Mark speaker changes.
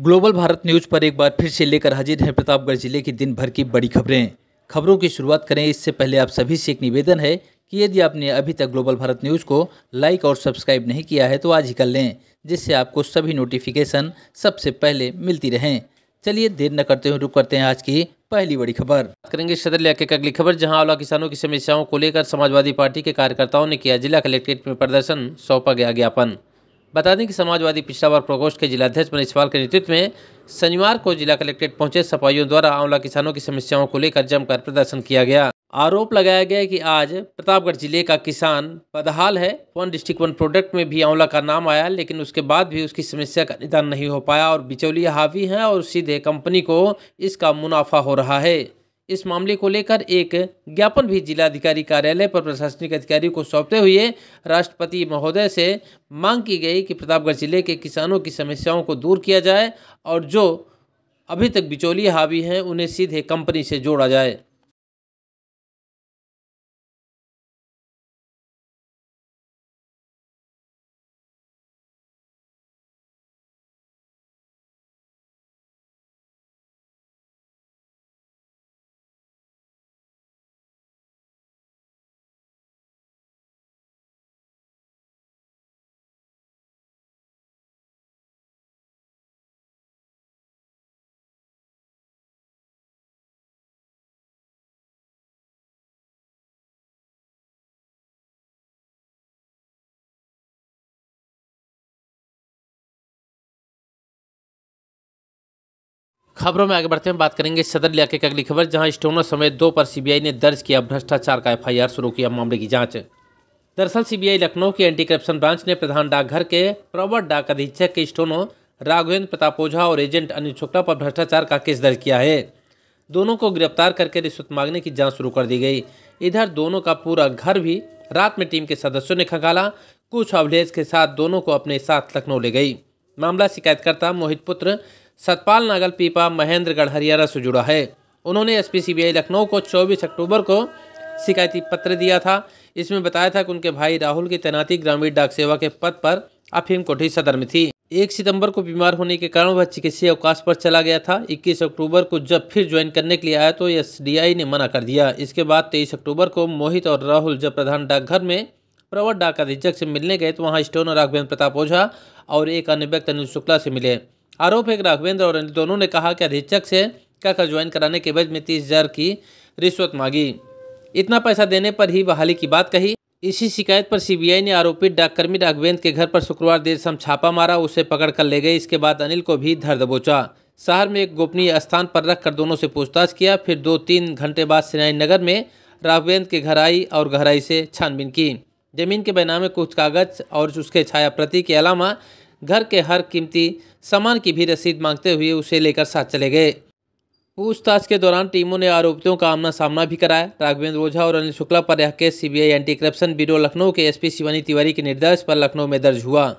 Speaker 1: global Bharat news पर एक बार फिर से लेकर हाजिर हैं प्रतापगढ़ जिले की दिन भर की बड़ी खबरें खबरों की शुरुआत करें इससे पहले आप सभी से एक निवेदन है कि यदि आपने अभी तक ग्लोबल भारत न्यूज़ को लाइक और सब्सक्राइब नहीं किया है तो आज ही कर लें जिससे आपको सभी नोटिफिकेशन सबसे पहले मिलती रहें चलिए देर न करते हुए रुक करते हैं आज की पहली बड़ी खबर करेंगे सदर इलाके की अगली खबर जहां औला किसानों की समस्याओं को लेकर समाजवादी पार्टी के कार्यकर्ताओं ने किया जिला कलेक्ट्रेट में प्रदर्शन सौंपा गया ज्ञापन बता दें कि समाजवादी पिछड़ा वर्ग प्रकोष्ठ के जिलाध्यक्ष पाल के नेतृत्व में शनिवार को जिला कलेक्ट्रेट पहुंचे सफाइयों द्वारा आंवला किसानों की समस्याओं को लेकर जमकर प्रदर्शन किया गया आरोप लगाया गया कि आज प्रतापगढ़ जिले का किसान बदहाल है वन डिस्ट्रिक्ट वन प्रोडक्ट में भी आंवला का नाम आया लेकिन उसके बाद भी उसकी समस्या का निदान नहीं हो पाया और बिचौलिया हावी हैं और सीधे कंपनी को इसका मुनाफा हो रहा है इस मामले को लेकर एक ज्ञापन भी जिलाधिकारी कार्यालय पर प्रशासनिक अधिकारियों को सौंपते हुए राष्ट्रपति महोदय से मांग की गई कि प्रतापगढ़ जिले के किसानों की समस्याओं को दूर किया जाए और जो अभी तक बिचौली हावी हैं उन्हें सीधे कंपनी से जोड़ा जाए खबरों में आगे बढ़ते हैं बात करेंगे सदर इलाके की अगली खबर जहां स्टोनर समेत दो पर सीबीआई ने दर्ज किया भ्रष्टाचार का एफआईआर शुरू किया मामले की जांच दरअसल सीबीआई लखनऊ की एंटी करप्शन ब्रांच ने प्रधान डाकघर के प्रवर डाक अधीक्षक के स्टोनो राघवेंद्र प्रताप ओझा और एजेंट अनिल शुक्ला पर भ्रष्टाचार का केस दर्ज किया है दोनों को गिरफ्तार करके रिश्वत मांगने की जाँच शुरू कर दी गई इधर दोनों का पूरा घर भी रात में टीम के सदस्यों ने खंगाला कुछ अवलेज के साथ दोनों को अपने साथ लखनऊ ले गई मामला शिकायतकर्ता मोहित पुत्र सतपाल नागल पीपा महेंद्रगढ़ हरियाणा से जुड़ा है उन्होंने एसपी सीबीआई लखनऊ को 24 अक्टूबर को शिकायती पत्र दिया था इसमें बताया था कि उनके भाई राहुल की तैनाती ग्रामीण डाक सेवा के पद पर अफीम कोठी सदर में थी एक सितंबर को बीमार होने के कारण वह चिकित्सीय अवकाश पर चला गया था 21 अक्टूबर को जब फिर ज्वाइन करने के लिए आया तो एसडीआई ने मना कर दिया इसके बाद 23 अक्टूबर को मोहित और राहुल जब प्रधान डाकघर में प्रवर डाक अधीक्षक से मिलने गए तो वहाँ स्टोनर राघवेंद्र प्रताप ओझा और एक अन्य व्यक्ति अनिल शुक्ला से मिले आरोप है कि राघवेंद्र और अनिल दोनों ने कहा कि अधीक्षक से का ज्वाइन कराने के एवज में तीस हज़ार की रिश्वत मांगी इतना पैसा देने पर ही बहाली की बात कही इसी शिकायत पर सीबीआई ने आरोपी डाककर्मी राघवेंद्र के घर पर शुक्रवार देर शाम छापा मारा उसे पकड़ कर ले गई इसके बाद अनिल को भी धर दबोचा शहर में एक गोपनीय स्थान पर रखकर दोनों से पूछताछ किया फिर दो तीन घंटे बाद सिनाई नगर में राघवेंद्र के घर आई और गहराई से छानबीन की जमीन के बैनामे कुछ कागज और उसके छाया प्रति के अलावा घर के हर कीमती सामान की भी रसीद मांगते हुए उसे लेकर साथ चले गए पूछताछ के दौरान टीमों ने आरोपियों का आमना सामना भी कराया राघवेंद्र ओझा और अनिल शुक्ला पर यह case CBI anti corruption bureau Lucknow के एसपी शिवानी तिवारी के निर्देश पर लखनऊ में दर्ज हुआ